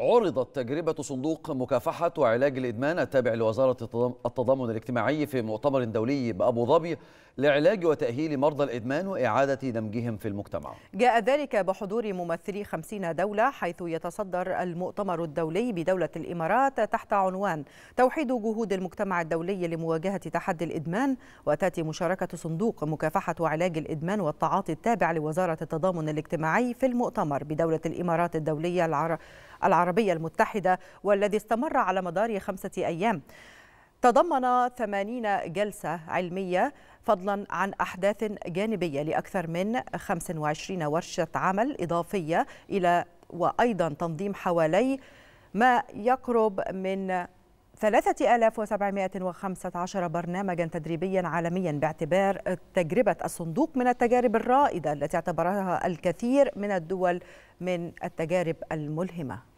عرضت تجربة صندوق مكافحة وعلاج الإدمان التابع لوزارة التضامن الاجتماعي في مؤتمر دولي بأبو ظبي لعلاج وتأهيل مرضى الإدمان وإعادة دمجهم في المجتمع جاء ذلك بحضور ممثلي 50 دولة حيث يتصدر المؤتمر الدولي بدولة الإمارات تحت عنوان توحيد جهود المجتمع الدولي لمواجهة تحدي الإدمان وتأتي مشاركة صندوق مكافحة وعلاج الإدمان والتعاطي التابع لوزارة التضامن الاجتماعي في المؤتمر بدولة الإمارات الدولية العربية العربية المتحدة والذي استمر على مدار خمسة أيام تضمن 80 جلسة علمية فضلا عن أحداث جانبية لأكثر من 25 ورشة عمل إضافية إلى وأيضا تنظيم حوالي ما يقرب من 3715 برنامجا تدريبيا عالميا باعتبار تجربة الصندوق من التجارب الرائدة التي اعتبرها الكثير من الدول من التجارب الملهمة